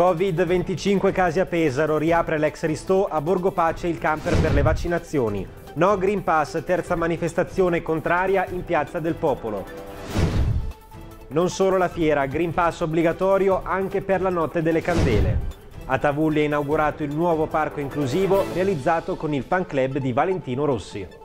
Covid-25 casi a Pesaro, riapre l'ex Ristò, a Borgo Pace il camper per le vaccinazioni. No Green Pass, terza manifestazione contraria in Piazza del Popolo. Non solo la fiera, Green Pass obbligatorio anche per la notte delle candele. A Tavulli è inaugurato il nuovo parco inclusivo realizzato con il fan club di Valentino Rossi.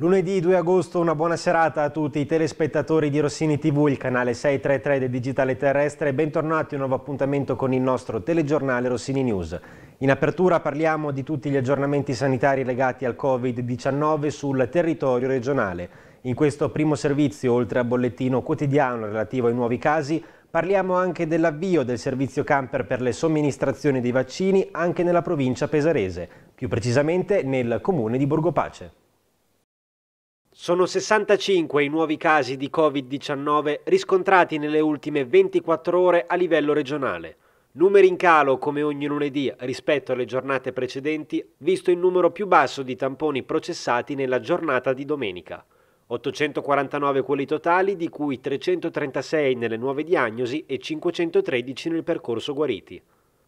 Lunedì 2 agosto, una buona serata a tutti i telespettatori di Rossini TV, il canale 633 del Digitale Terrestre bentornati a un nuovo appuntamento con il nostro telegiornale Rossini News. In apertura parliamo di tutti gli aggiornamenti sanitari legati al Covid-19 sul territorio regionale. In questo primo servizio, oltre al bollettino quotidiano relativo ai nuovi casi, parliamo anche dell'avvio del servizio camper per le somministrazioni dei vaccini anche nella provincia pesarese, più precisamente nel comune di Borgopace. Sono 65 i nuovi casi di Covid-19 riscontrati nelle ultime 24 ore a livello regionale. Numeri in calo come ogni lunedì rispetto alle giornate precedenti, visto il numero più basso di tamponi processati nella giornata di domenica. 849 quelli totali, di cui 336 nelle nuove diagnosi e 513 nel percorso guariti.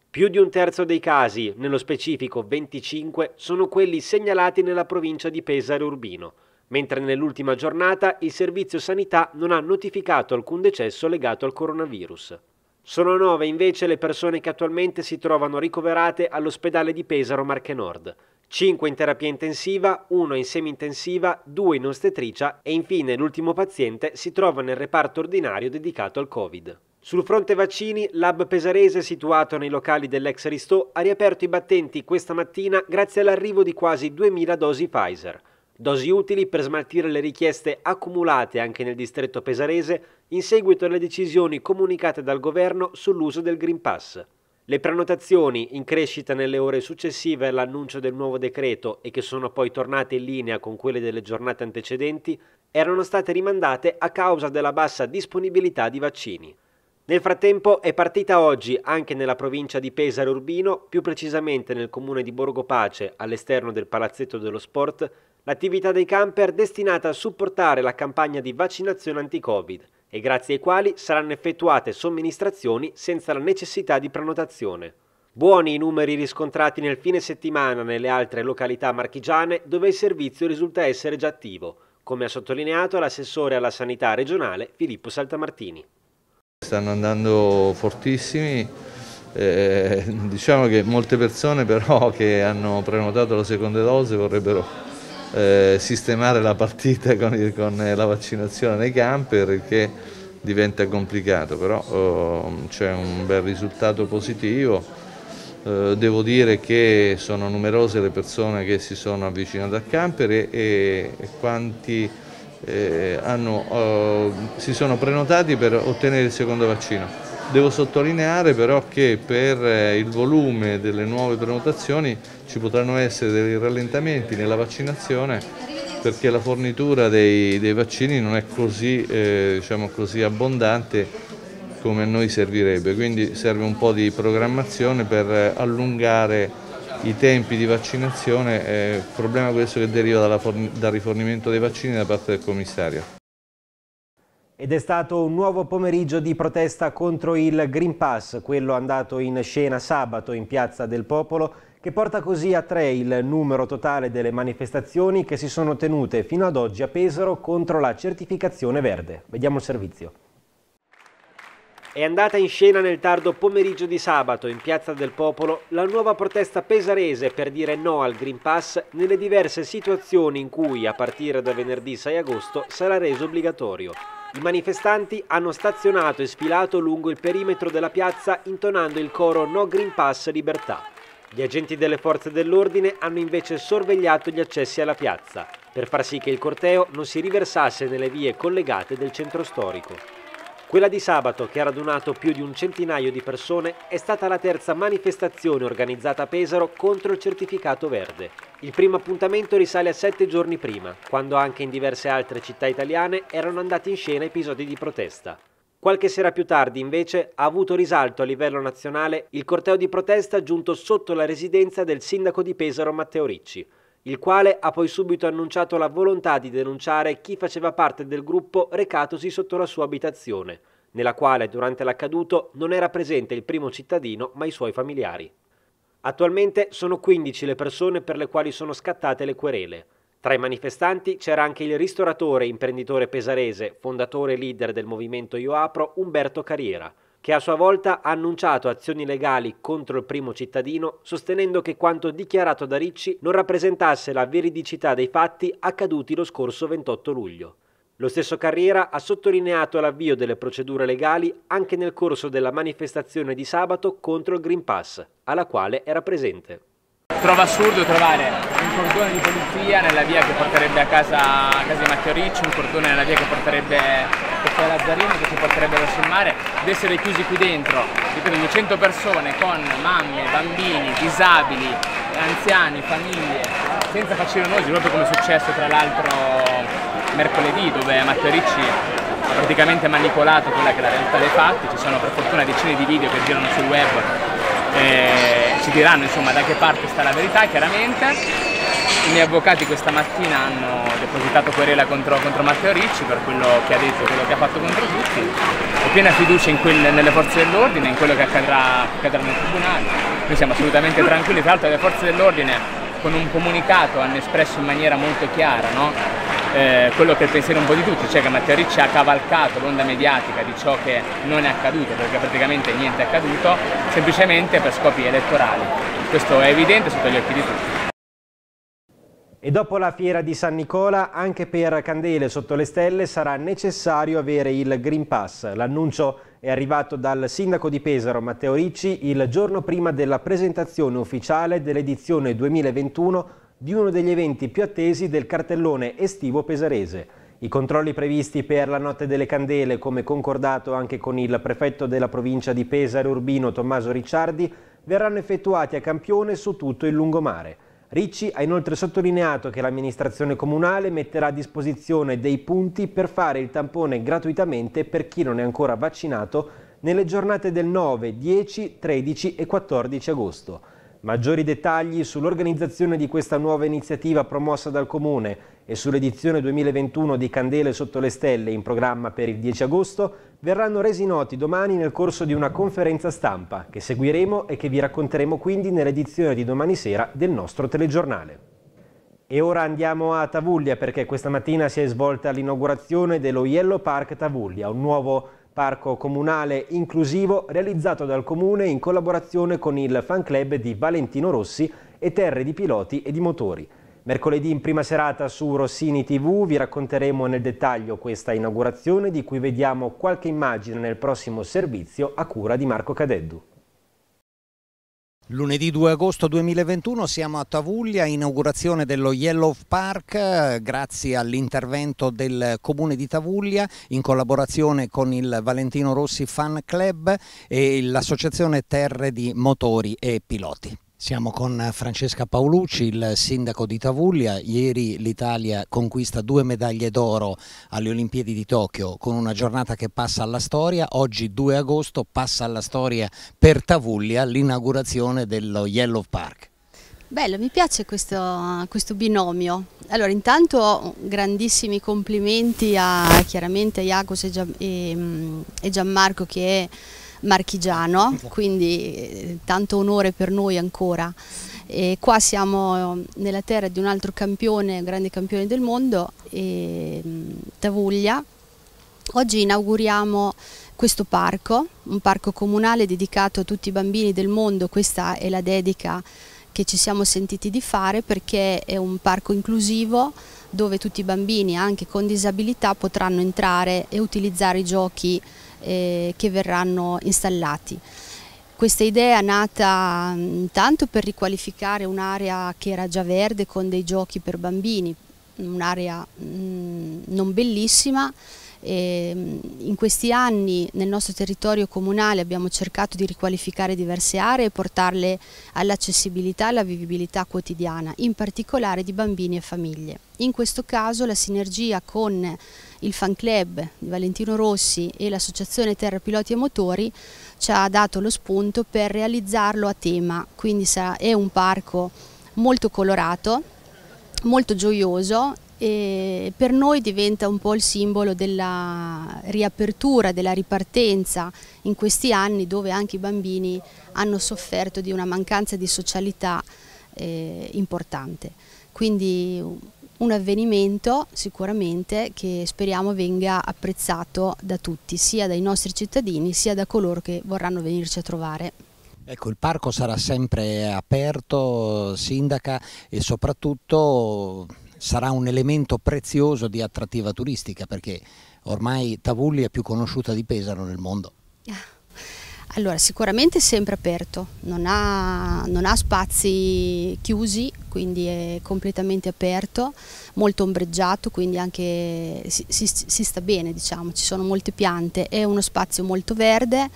Più di un terzo dei casi, nello specifico 25, sono quelli segnalati nella provincia di Pesaro Urbino, mentre nell'ultima giornata il Servizio Sanità non ha notificato alcun decesso legato al coronavirus. Sono nove invece le persone che attualmente si trovano ricoverate all'ospedale di Pesaro Marche Nord. 5 in terapia intensiva, 1 in semi-intensiva, 2 in ostetricia e infine l'ultimo paziente si trova nel reparto ordinario dedicato al Covid. Sul fronte vaccini, l'hub pesarese situato nei locali dell'ex Ristò ha riaperto i battenti questa mattina grazie all'arrivo di quasi 2.000 dosi Pfizer dosi utili per smaltire le richieste accumulate anche nel distretto pesarese in seguito alle decisioni comunicate dal governo sull'uso del Green Pass. Le prenotazioni, in crescita nelle ore successive all'annuncio del nuovo decreto e che sono poi tornate in linea con quelle delle giornate antecedenti, erano state rimandate a causa della bassa disponibilità di vaccini. Nel frattempo è partita oggi anche nella provincia di Pesaro Urbino, più precisamente nel comune di Borgo Pace, all'esterno del Palazzetto dello Sport, l'attività dei camper destinata a supportare la campagna di vaccinazione anti-Covid e grazie ai quali saranno effettuate somministrazioni senza la necessità di prenotazione. Buoni i numeri riscontrati nel fine settimana nelle altre località marchigiane dove il servizio risulta essere già attivo, come ha sottolineato l'assessore alla sanità regionale Filippo Saltamartini. Stanno andando fortissimi, eh, diciamo che molte persone però che hanno prenotato la seconda dose vorrebbero eh, sistemare la partita con, con, eh, la vaccinazione nei campi perché diventa complicato, però oh, c'è un bel risultato positivo. Eh, devo dire che sono numerose le persone che si sono avvicinate al camper e, e quanti eh, hanno, oh, si sono prenotati per ottenere il secondo vaccino. Devo sottolineare però che per eh, il volume delle nuove prenotazioni ci potranno essere dei rallentamenti nella vaccinazione perché la fornitura dei, dei vaccini non è così, eh, diciamo così abbondante come a noi servirebbe, quindi serve un po' di programmazione per eh, allungare i tempi di vaccinazione, eh, problema questo che deriva dal rifornimento dei vaccini da parte del commissario. Ed è stato un nuovo pomeriggio di protesta contro il Green Pass, quello andato in scena sabato in Piazza del Popolo, che porta così a tre il numero totale delle manifestazioni che si sono tenute fino ad oggi a Pesaro contro la certificazione verde. Vediamo il servizio. È andata in scena nel tardo pomeriggio di sabato in Piazza del Popolo la nuova protesta pesarese per dire no al Green Pass nelle diverse situazioni in cui a partire da venerdì 6 agosto sarà reso obbligatorio. I manifestanti hanno stazionato e sfilato lungo il perimetro della piazza intonando il coro No Green Pass Libertà. Gli agenti delle forze dell'ordine hanno invece sorvegliato gli accessi alla piazza per far sì che il corteo non si riversasse nelle vie collegate del centro storico. Quella di sabato, che ha radunato più di un centinaio di persone, è stata la terza manifestazione organizzata a Pesaro contro il certificato verde. Il primo appuntamento risale a sette giorni prima, quando anche in diverse altre città italiane erano andati in scena episodi di protesta. Qualche sera più tardi, invece, ha avuto risalto a livello nazionale il corteo di protesta giunto sotto la residenza del sindaco di Pesaro Matteo Ricci, il quale ha poi subito annunciato la volontà di denunciare chi faceva parte del gruppo recatosi sotto la sua abitazione, nella quale durante l'accaduto non era presente il primo cittadino ma i suoi familiari. Attualmente sono 15 le persone per le quali sono scattate le querele. Tra i manifestanti c'era anche il ristoratore e imprenditore pesarese, fondatore e leader del movimento Io Apro, Umberto Carriera, che a sua volta ha annunciato azioni legali contro il primo cittadino, sostenendo che quanto dichiarato da Ricci non rappresentasse la veridicità dei fatti accaduti lo scorso 28 luglio. Lo stesso Carriera ha sottolineato l'avvio delle procedure legali anche nel corso della manifestazione di sabato contro il Green Pass, alla quale era presente. Trovo assurdo trovare un cordone di polizia nella via che porterebbe a casa, a casa di Matteo Ricci, un cordone nella via che porterebbe a c'è Lazzarini, che ci porterebbe verso il mare di essere chiusi qui dentro, ripeto, 200 persone con mamme, bambini, disabili, anziani, famiglie, senza farci nosi, proprio come è successo tra l'altro mercoledì dove Matteo Ricci ha praticamente manipolato quella che è la realtà dei fatti, ci sono per fortuna decine di video che girano sul web eh, ci diranno insomma da che parte sta la verità chiaramente i miei avvocati questa mattina hanno depositato querela contro, contro Matteo Ricci per quello che ha detto, quello che ha fatto contro tutti. Ho piena fiducia quel, nelle forze dell'ordine, in quello che accadrà, accadrà nel Tribunale. Noi siamo assolutamente tranquilli, tra l'altro le forze dell'ordine con un comunicato hanno espresso in maniera molto chiara no? eh, quello che è il pensiero un po' di tutti, cioè che Matteo Ricci ha cavalcato l'onda mediatica di ciò che non è accaduto, perché praticamente niente è accaduto, semplicemente per scopi elettorali. Questo è evidente sotto gli occhi di tutti. E dopo la fiera di San Nicola, anche per Candele sotto le stelle sarà necessario avere il Green Pass. L'annuncio è arrivato dal sindaco di Pesaro Matteo Ricci il giorno prima della presentazione ufficiale dell'edizione 2021 di uno degli eventi più attesi del cartellone estivo pesarese. I controlli previsti per la notte delle candele, come concordato anche con il prefetto della provincia di Pesaro Urbino Tommaso Ricciardi, verranno effettuati a campione su tutto il lungomare. Ricci ha inoltre sottolineato che l'amministrazione comunale metterà a disposizione dei punti per fare il tampone gratuitamente per chi non è ancora vaccinato nelle giornate del 9, 10, 13 e 14 agosto. Maggiori dettagli sull'organizzazione di questa nuova iniziativa promossa dal Comune e sull'edizione 2021 di Candele sotto le stelle in programma per il 10 agosto verranno resi noti domani nel corso di una conferenza stampa che seguiremo e che vi racconteremo quindi nell'edizione di domani sera del nostro telegiornale. E ora andiamo a Tavuglia perché questa mattina si è svolta l'inaugurazione dello Yellow Park Tavuglia, un nuovo parco comunale inclusivo realizzato dal Comune in collaborazione con il fan club di Valentino Rossi e terre di piloti e di motori. Mercoledì in prima serata su Rossini TV vi racconteremo nel dettaglio questa inaugurazione di cui vediamo qualche immagine nel prossimo servizio a cura di Marco Cadeddu. Lunedì 2 agosto 2021 siamo a Tavuglia, inaugurazione dello Yellow Park, grazie all'intervento del comune di Tavuglia in collaborazione con il Valentino Rossi Fan Club e l'associazione Terre di Motori e Piloti. Siamo con Francesca Paolucci, il sindaco di Tavuglia. Ieri l'Italia conquista due medaglie d'oro alle Olimpiadi di Tokyo con una giornata che passa alla storia. Oggi 2 agosto passa alla storia per Tavuglia l'inaugurazione dello Yellow Park. Bello, mi piace questo, questo, binomio. Allora, intanto grandissimi complimenti a chiaramente Iacos e, Gian, mm, e, e Gianmarco che è marchigiano, quindi eh, tanto onore per noi ancora. E qua siamo eh, nella terra di un altro campione, grande campione del mondo, mm, Tavuglia. Oggi inauguriamo questo parco, un parco comunale dedicato a tutti i bambini del mondo, questa è la dedica che ci siamo sentiti di fare perché è un parco inclusivo dove tutti i bambini anche con disabilità potranno entrare e utilizzare i giochi eh, che verranno installati. Questa idea è nata intanto mm, per riqualificare un'area che era già verde con dei giochi per bambini, un'area mm, non bellissima. E mm, in questi anni nel nostro territorio comunale abbiamo cercato di riqualificare diverse aree e portarle all'accessibilità e alla vivibilità quotidiana, in particolare di bambini e famiglie. In questo caso la sinergia con il fan club di Valentino Rossi e l'associazione Terra Piloti e Motori ci ha dato lo spunto per realizzarlo a tema, quindi è un parco molto colorato, molto gioioso e per noi diventa un po' il simbolo della riapertura, della ripartenza in questi anni dove anche i bambini hanno sofferto di una mancanza di socialità eh, importante. Quindi un avvenimento sicuramente che speriamo venga apprezzato da tutti, sia dai nostri cittadini sia da coloro che vorranno venirci a trovare. Ecco, il parco sarà sempre aperto, sindaca, e soprattutto sarà un elemento prezioso di attrattiva turistica perché ormai Tavulli è più conosciuta di Pesaro nel mondo. Allora, sicuramente è sempre aperto, non ha, non ha, spazi chiusi, quindi è completamente aperto, molto ombreggiato, quindi anche si, si, si sta bene, diciamo, ci sono molte piante, è uno spazio molto verde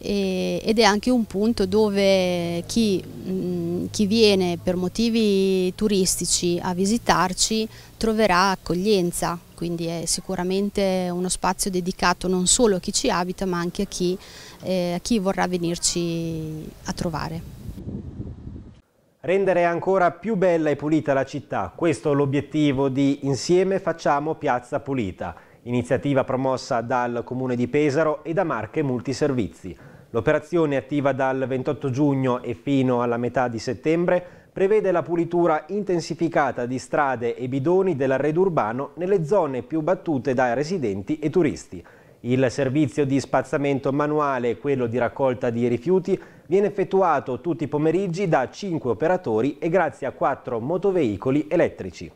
e, ed è anche un punto dove chi, mh, mm, chi viene per motivi turistici a visitarci troverà accoglienza, quindi è sicuramente uno spazio dedicato non solo a chi ci abita ma anche a chi, eh, a chi vorrà venirci a trovare. Rendere ancora più bella e pulita la città, questo è l'obiettivo di Insieme Facciamo Piazza Pulita, iniziativa promossa dal Comune di Pesaro e da Marche Multiservizi. L'operazione, attiva dal 28 giugno e fino alla metà di settembre, prevede la pulitura intensificata di strade e bidoni dell'arredo urbano nelle zone più battute da residenti e turisti. Il servizio di spazzamento manuale e quello di raccolta di rifiuti viene effettuato tutti i pomeriggi da 5 operatori e grazie a 4 motoveicoli elettrici.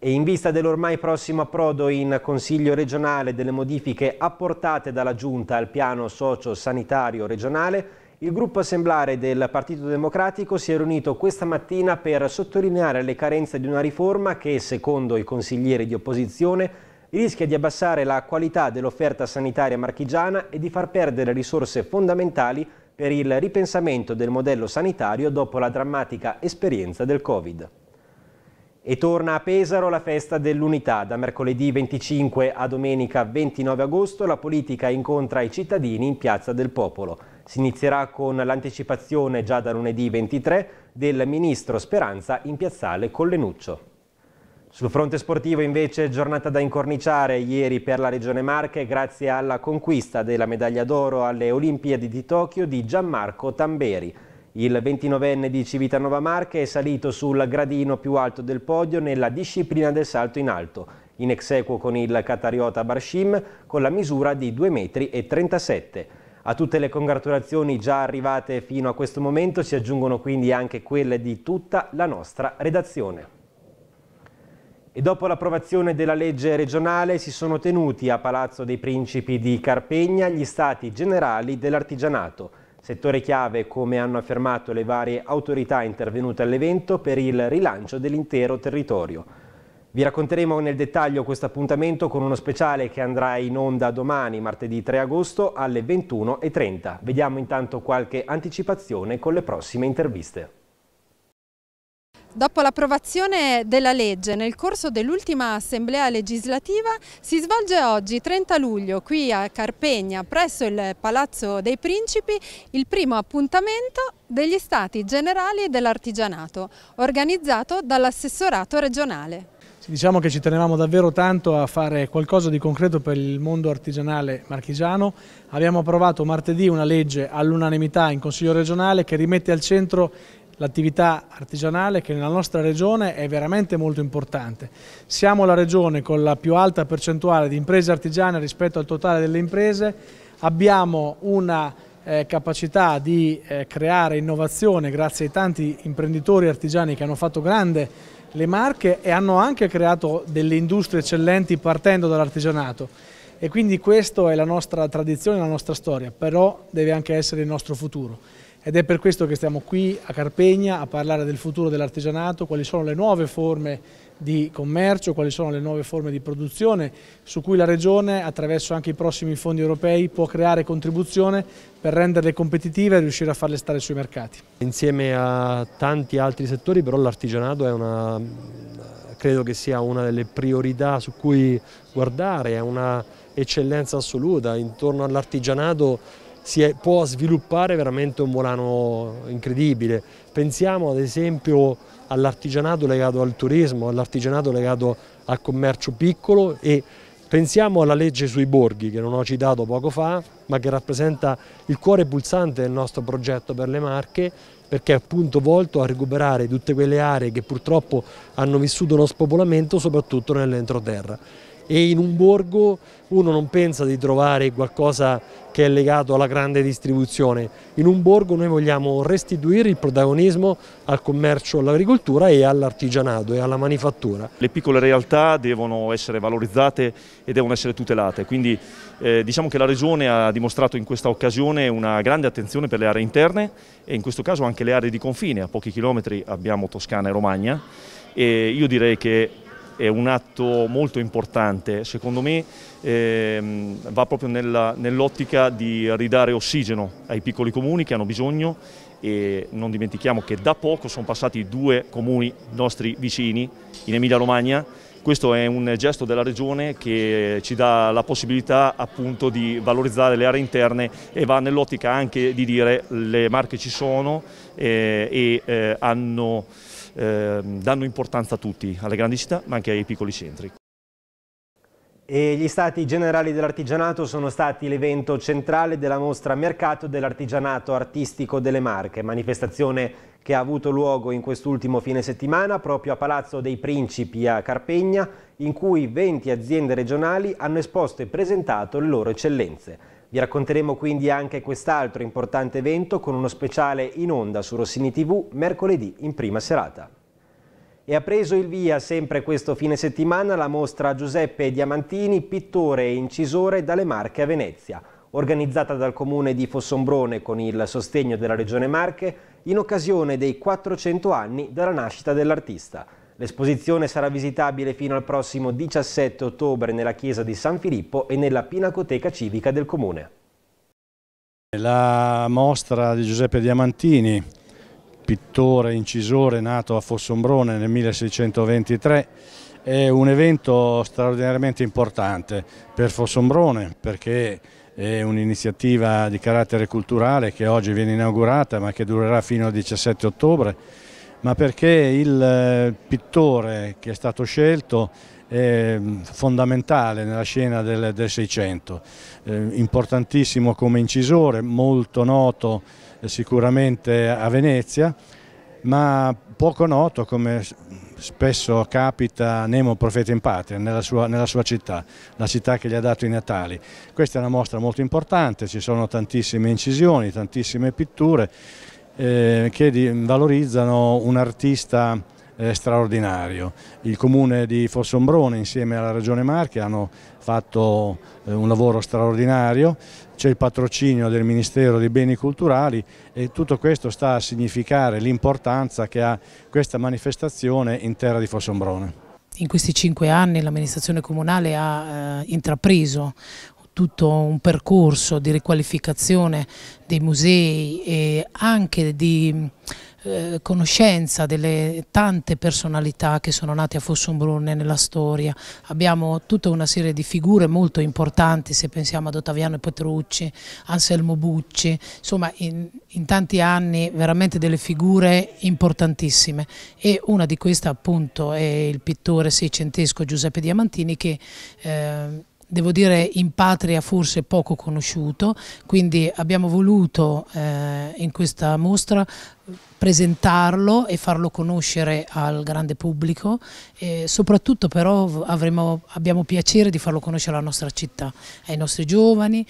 E in vista dell'ormai prossimo approdo in Consiglio regionale delle modifiche apportate dalla Giunta al piano socio-sanitario regionale, il gruppo assemblare del Partito Democratico si è riunito questa mattina per sottolineare le carenze di una riforma che, secondo i consiglieri di opposizione, rischia di abbassare la qualità dell'offerta sanitaria marchigiana e di far perdere risorse fondamentali per il ripensamento del modello sanitario dopo la drammatica esperienza del Covid. E torna a Pesaro la festa dell'unità. Da mercoledì 25 a domenica 29 agosto la politica incontra i cittadini in Piazza del Popolo. Si inizierà con l'anticipazione già da lunedì 23 del ministro Speranza in piazzale Collenuccio. Sul fronte sportivo invece giornata da incorniciare ieri per la Regione Marche grazie alla conquista della medaglia d'oro alle Olimpiadi di Tokyo di Gianmarco Tamberi. Il 29enne di Civitanova Marche è salito sul gradino più alto del podio nella disciplina del salto in alto, in exequo con il catariota Barshim con la misura di 2,37 m. A tutte le congratulazioni già arrivate fino a questo momento si aggiungono quindi anche quelle di tutta la nostra redazione. E dopo l'approvazione della legge regionale si sono tenuti a Palazzo dei Principi di Carpegna gli stati generali dell'artigianato settore chiave come hanno affermato le varie autorità intervenute all'evento per il rilancio dell'intero territorio. Vi racconteremo nel dettaglio questo appuntamento con uno speciale che andrà in onda domani, martedì 3 agosto, alle 21.30. Vediamo intanto qualche anticipazione con le prossime interviste. Dopo l'approvazione della legge nel corso dell'ultima assemblea legislativa si svolge oggi 30 luglio qui a Carpegna presso il Palazzo dei Principi il primo appuntamento degli Stati Generali dell'Artigianato organizzato dall'assessorato regionale. Diciamo che ci tenevamo davvero tanto a fare qualcosa di concreto per il mondo artigianale marchigiano. Abbiamo approvato martedì una legge all'unanimità in Consiglio regionale che rimette al centro l'attività artigianale che nella nostra regione è veramente molto importante. Siamo la regione con la più alta percentuale di imprese artigiane rispetto al totale delle imprese, abbiamo una eh, capacità di eh, creare innovazione grazie ai tanti imprenditori artigiani che hanno fatto grande le marche e hanno anche creato delle industrie eccellenti partendo dall'artigianato e quindi questa è la nostra tradizione, la nostra storia, però deve anche essere il nostro futuro ed è per questo che stiamo qui a Carpegna a parlare del futuro dell'artigianato, quali sono le nuove forme di commercio, quali sono le nuove forme di produzione su cui la Regione attraverso anche i prossimi fondi europei può creare contribuzione per renderle competitive e riuscire a farle stare sui mercati. Insieme a tanti altri settori però l'artigianato è una, credo che sia una delle priorità su cui guardare, è una eccellenza assoluta, intorno all'artigianato si è, può sviluppare veramente un volano incredibile. Pensiamo ad esempio all'artigianato legato al turismo, all'artigianato legato al commercio piccolo e pensiamo alla legge sui borghi che non ho citato poco fa ma che rappresenta il cuore pulsante del nostro progetto per le Marche perché è appunto volto a recuperare tutte quelle aree che purtroppo hanno vissuto uno spopolamento soprattutto nell'entroterra e in un borgo uno non pensa di trovare qualcosa che è legato alla grande distribuzione. In un borgo noi vogliamo restituire il protagonismo al commercio, all'agricoltura e all'artigianato e alla manifattura. Le piccole realtà devono essere valorizzate e devono essere tutelate, quindi eh, diciamo che la Regione ha dimostrato in questa occasione una grande attenzione per le aree interne e in questo caso anche le aree di confine, a pochi chilometri abbiamo Toscana e Romagna e io direi che è un atto molto importante, secondo me ehm, va proprio nell'ottica nell di ridare ossigeno ai piccoli comuni che hanno bisogno e non dimentichiamo che da poco sono passati due comuni nostri vicini in Emilia Romagna questo è un gesto della Regione che ci dà la possibilità appunto di valorizzare le aree interne e va nell'ottica anche di dire le marche ci sono eh, e eh, hanno Ehm, danno importanza a tutti, alle grandi città ma anche ai piccoli centri. E gli stati generali dell'artigianato sono stati l'evento centrale della mostra Mercato dell'artigianato artistico delle Marche, manifestazione che ha avuto luogo in quest'ultimo fine settimana proprio a Palazzo dei Principi a Carpegna, in cui 20 aziende regionali hanno esposto e presentato le loro eccellenze. Vi racconteremo quindi anche quest'altro importante evento con uno speciale in onda su Rossini TV mercoledì in prima serata. E ha preso il via sempre questo fine settimana la mostra Giuseppe Diamantini, pittore e incisore dalle Marche a Venezia, organizzata dal comune di Fossombrone con il sostegno della Regione Marche in occasione dei 400 anni dalla nascita dell'artista. L'esposizione sarà visitabile fino al prossimo 17 ottobre nella chiesa di San Filippo e nella Pinacoteca Civica del Comune. La mostra di Giuseppe Diamantini, pittore incisore nato a Fossombrone nel 1623, è un evento straordinariamente importante per Fossombrone perché è un'iniziativa di carattere culturale che oggi viene inaugurata ma che durerà fino al 17 ottobre ma perché il eh, pittore che è stato scelto è mm, fondamentale nella scena del, del 600, eh, importantissimo come incisore, molto noto eh, sicuramente a Venezia, ma poco noto come spesso capita Nemo Profeta in Patria, nella sua, nella sua, città, la città che gli ha dato i natali. Questa è una mostra molto importante, ci sono tantissime incisioni, tantissime pitture, eh, che valorizzano un artista eh, straordinario. Il comune di Fossombrone insieme alla Regione Marche hanno fatto eh, un lavoro straordinario, c'è il patrocinio del Ministero dei Beni Culturali e tutto questo sta a significare l'importanza che ha questa manifestazione in terra di Fossombrone in questi cinque anni l'amministrazione comunale ha eh, intrapreso tutto un percorso di riqualificazione dei musei e anche di eh, conoscenza delle tante personalità che sono nate a Fossombrone nella storia. Abbiamo tutta una serie di figure molto importanti, se pensiamo ad Ottaviano Petrucci, Anselmo Bucci, insomma in, in tanti anni veramente delle figure importantissime e una di queste appunto è il pittore seicentesco Giuseppe Diamantini che eh, devo dire in patria forse poco conosciuto, quindi abbiamo voluto eh, in questa mostra presentarlo e farlo conoscere al grande pubblico e soprattutto però avremo, abbiamo piacere di farlo conoscere alla nostra città, ai nostri giovani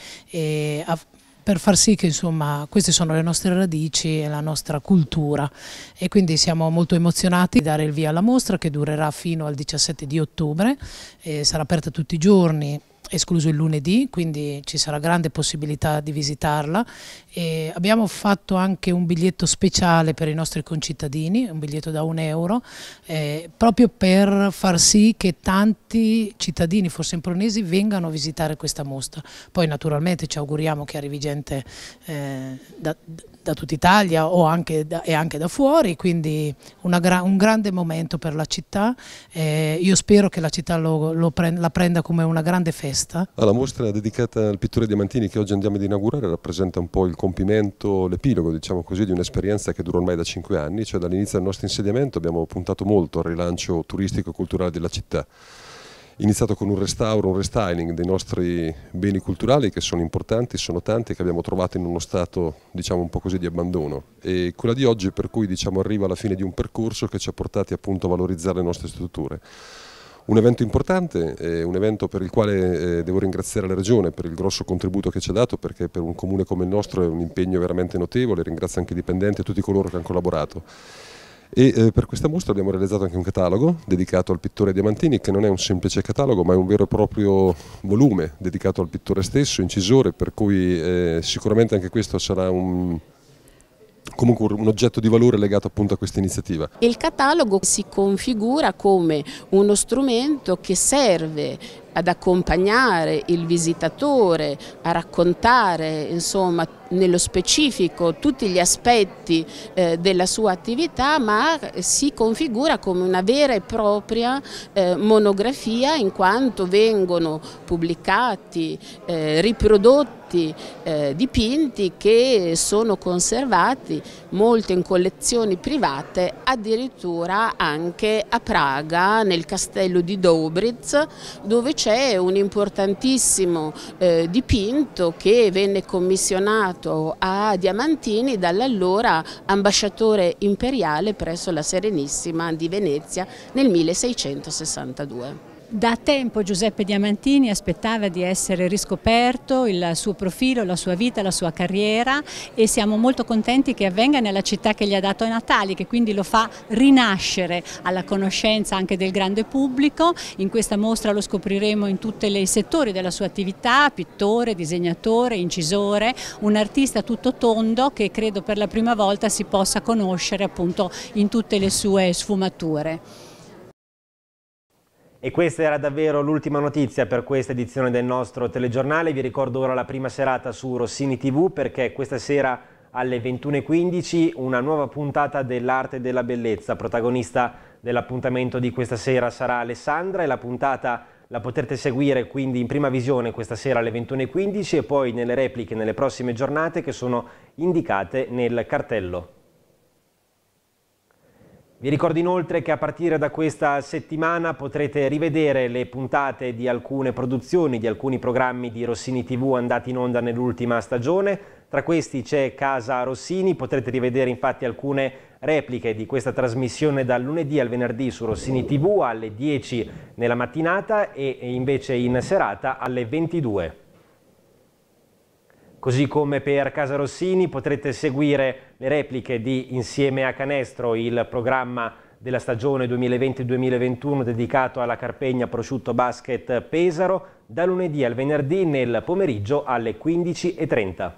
a, per far sì che insomma, queste sono le nostre radici e la nostra cultura e quindi siamo molto emozionati di dare il via alla mostra che durerà fino al 17 di ottobre, e sarà aperta tutti i giorni escluso il lunedì, quindi ci sarà grande possibilità di visitarla. E abbiamo fatto anche un biglietto speciale per i nostri concittadini, un biglietto da un euro, eh, proprio per far sì che tanti cittadini forse impronesi, vengano a visitare questa mostra. Poi naturalmente ci auguriamo che arrivi gente eh, da, da tutta Italia anche da, e anche da fuori, quindi gra un grande momento per la città. Eh, io spero che la città lo, lo prenda, la prenda come una grande festa. Ah, la mostra dedicata al pittore Diamantini che oggi andiamo ad inaugurare rappresenta un po' il compimento, l'epilogo diciamo così, di un'esperienza che dura ormai da cinque anni, cioè dall'inizio del nostro insediamento abbiamo puntato molto al rilancio turistico e culturale della città iniziato con un restauro, un restyling dei nostri beni culturali che sono importanti, sono tanti e che abbiamo trovato in uno stato diciamo un po' così di abbandono e quella di oggi per cui diciamo, arriva alla fine di un percorso che ci ha portati appunto a valorizzare le nostre strutture. Un evento importante, eh, un evento per il quale eh, devo ringraziare la Regione per il grosso contributo che ci ha dato perché per un comune come il nostro è un impegno veramente notevole, ringrazio anche i dipendenti e tutti coloro che hanno collaborato. E eh, per questa mostra abbiamo realizzato anche un catalogo dedicato al pittore Diamantini, che non è un semplice catalogo, ma è un vero e proprio volume dedicato al pittore stesso, incisore, per cui eh, sicuramente anche questo sarà un, comunque un oggetto di valore legato appunto a questa iniziativa. Il catalogo si configura come uno strumento che serve ad accompagnare il visitatore, a raccontare insomma, nello specifico tutti gli aspetti eh, della sua attività, ma si configura come una vera e propria eh, monografia in quanto vengono pubblicati, eh, riprodotti molti eh, dipinti che sono conservati, molto in collezioni private, addirittura anche a Praga, nel castello di Dobritz, dove c'è un importantissimo eh, dipinto che venne commissionato a Diamantini dall'allora ambasciatore imperiale presso la Serenissima di Venezia nel 1662. Da tempo Giuseppe Diamantini aspettava di essere riscoperto il suo profilo, la sua vita, la sua carriera e siamo molto contenti che avvenga nella città che gli ha dato i Natali, che quindi lo fa rinascere alla conoscenza anche del grande pubblico. In questa mostra lo scopriremo in tutti i settori della sua attività, pittore, disegnatore, incisore, un artista tutto tondo che credo per la prima volta si possa conoscere appunto in tutte le sue sfumature. E questa era davvero l'ultima notizia per questa edizione del nostro telegiornale. Vi ricordo ora la prima serata su Rossini TV perché questa sera alle 21.15 una nuova puntata dell'arte della bellezza. Protagonista dell'appuntamento di questa sera sarà Alessandra e la puntata la potrete seguire quindi in prima visione questa sera alle 21.15 e poi nelle repliche nelle prossime giornate che sono indicate nel cartello. Vi ricordo inoltre che a partire da questa settimana potrete rivedere le puntate di alcune produzioni, di alcuni programmi di Rossini TV andati in onda nell'ultima stagione. Tra questi c'è Casa Rossini, potrete rivedere infatti alcune repliche di questa trasmissione dal lunedì al venerdì su Rossini TV alle 10 nella mattinata e invece in serata alle 22. Così come per Casa Rossini potrete seguire le repliche di Insieme a Canestro, il programma della stagione 2020-2021 dedicato alla Carpegna Prosciutto Basket Pesaro, da lunedì al venerdì nel pomeriggio alle 15.30.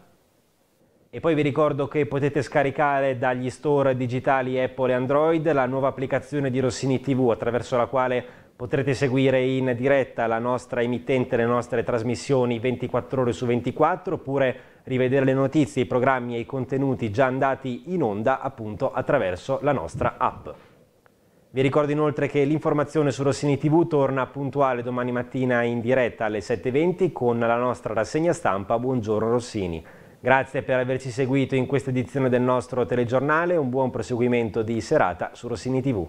E poi vi ricordo che potete scaricare dagli store digitali Apple e Android la nuova applicazione di Rossini TV attraverso la quale Potrete seguire in diretta la nostra emittente, le nostre trasmissioni 24 ore su 24 oppure rivedere le notizie, i programmi e i contenuti già andati in onda appunto attraverso la nostra app. Vi ricordo inoltre che l'informazione su Rossini TV torna puntuale domani mattina in diretta alle 7.20 con la nostra rassegna stampa Buongiorno Rossini. Grazie per averci seguito in questa edizione del nostro telegiornale, un buon proseguimento di serata su Rossini TV.